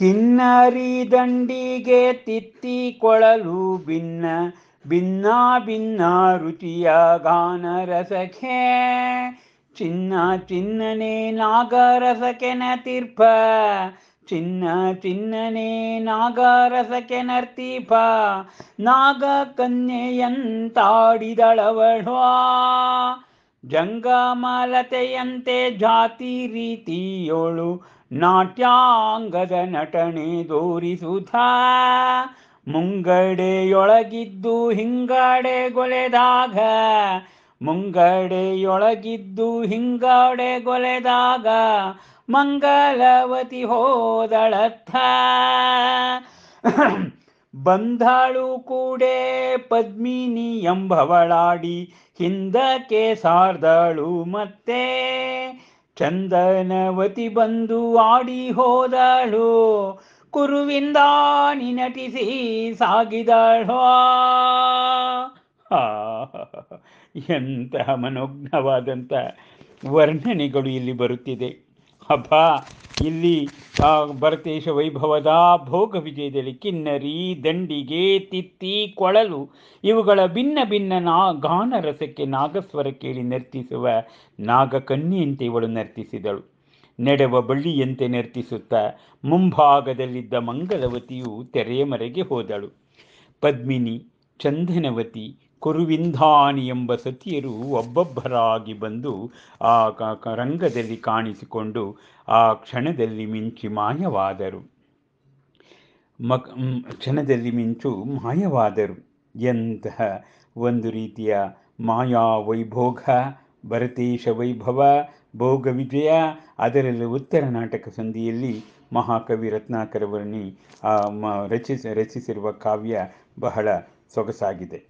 ಕಿನ್ನರಿ ದಂಡಿಗೆ ಕೊಳಲು ಭಿನ್ನ ಭಿನ್ನ ಭಿನ್ನ ರುಚಿಯ ಗಾನ ಚಿನ್ನ ಚಿನ್ನನೆ ನಾಗರಸಕೆನ ತೀರ್ಪ ಚಿನ್ನ ಚಿನ್ನನೆ ನಾಗರಸ ಕೆನರ್ತೀಪ ನಾಗ ಕನ್ಯೆಯಂತಾಡಿದಳವಳ್ವಾ ಜಂಗಮಾಲತೆಯಂತೆ ಜಾತಿ ರೀತಿಯೋಳು ನಾಟ್ಯಾಂಗದ ನಟನೆ ತೋರಿಸುಧ ಮುಂಗಡೆಯೊಳಗಿದ್ದು ಹಿಂಗಡೆಗೊಲೆದಾಗ ಮುಂಗಡೆಯೊಳಗಿದ್ದು ಗೊಲೆದಾಗ ಮಂಗಲವತಿ ಹೋದಳಥ ಬಂದಾಳು ಕೂಡೆ ಪದ್ಮಿನಿ ಎಂಬವಳಾಡಿ ಹಿಂದಕ್ಕೆ ಸಾರ್ದಾಳು ಮತ್ತೆ ಚಂದನವತಿ ಬಂದು ಆಡಿ ಹೋದಳು ಕುರುವಿಂದ ನಟಿಸಿ ಸಾಗಿದಳು ಎಂತಹ ಮನೋಜ್ಞವಾದಂಥ ವರ್ಣನೆಗಳು ಇಲ್ಲಿ ಬರುತ್ತಿದೆ ಹಬ್ಬ ಇಲ್ಲಿ ಭರತೇಶ ವೈಭವದ ಭೋಗ ವಿಜಯದಲ್ಲಿ ಕಿನ್ನರಿ ದಂಡಿಗೆ ತಿತ್ತಿ ಕೊಳಲು ಇವುಗಳ ಭಿನ್ನ ಭಿನ್ನ ನಾ ಗಾನ ನಾಗಸ್ವರ ಕೇಳಿ ನರ್ತಿಸುವ ನಾಗಕನ್ನಿಯಂತೆ ಇವಳು ನರ್ತಿಸಿದಳು ನೆಡವ ಬಳ್ಳಿಯಂತೆ ನರ್ತಿಸುತ್ತ ಮುಂಭಾಗದಲ್ಲಿದ್ದ ಮಂಗಲವತಿಯು ತೆರೆಯ ಮರೆಗೆ ಹೋದಳು ಪದ್ಮಿನಿ ಚಂದನವತಿ ಕುರುವಿಂಧಾನಿ ಎಂಬ ಸತಿಯರು ಒಬ್ಬೊಬ್ಬರಾಗಿ ಬಂದು ಆ ರಂಗದಲ್ಲಿ ಕಾಣಿಸಿಕೊಂಡು ಆ ಕ್ಷಣದಲ್ಲಿ ಮಿಂಚಿ ಮಾಯವಾದರು ಮಕ್ ಕ್ಷಣದಲ್ಲಿ ಮಿಂಚು ಮಾಯವಾದರು ಎಂತಹ ಒಂದು ರೀತಿಯ ಮಾಯಾ ವೈಭೋಗ ಭರತೇಶ ವೈಭವ ಭೋಗ ವಿಜಯ ಅದರಲ್ಲೂ ಉತ್ತರ ನಾಟಕ ಸಂಧಿಯಲ್ಲಿ ಮಹಾಕವಿ ರತ್ನಾಕರವರ್ಣಿ ರಚಿಸಿ ರಚಿಸಿರುವ ಕಾವ್ಯ ಬಹಳ ಸೊಗಸಾಗಿದೆ